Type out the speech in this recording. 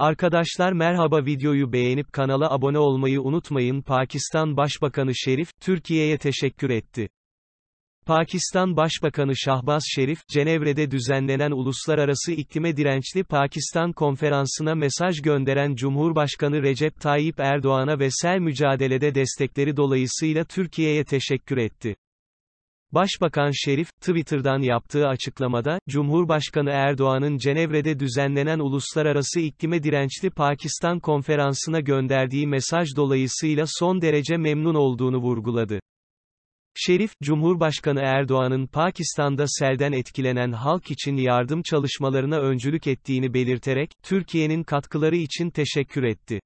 Arkadaşlar merhaba videoyu beğenip kanala abone olmayı unutmayın Pakistan Başbakanı Şerif, Türkiye'ye teşekkür etti. Pakistan Başbakanı Şahbaz Şerif, Cenevre'de düzenlenen Uluslararası İklime Dirençli Pakistan Konferansı'na mesaj gönderen Cumhurbaşkanı Recep Tayyip Erdoğan'a ve sel mücadelede destekleri dolayısıyla Türkiye'ye teşekkür etti. Başbakan Şerif, Twitter'dan yaptığı açıklamada, Cumhurbaşkanı Erdoğan'ın Cenevre'de düzenlenen Uluslararası İklime Dirençli Pakistan Konferansı'na gönderdiği mesaj dolayısıyla son derece memnun olduğunu vurguladı. Şerif, Cumhurbaşkanı Erdoğan'ın Pakistan'da selden etkilenen halk için yardım çalışmalarına öncülük ettiğini belirterek, Türkiye'nin katkıları için teşekkür etti.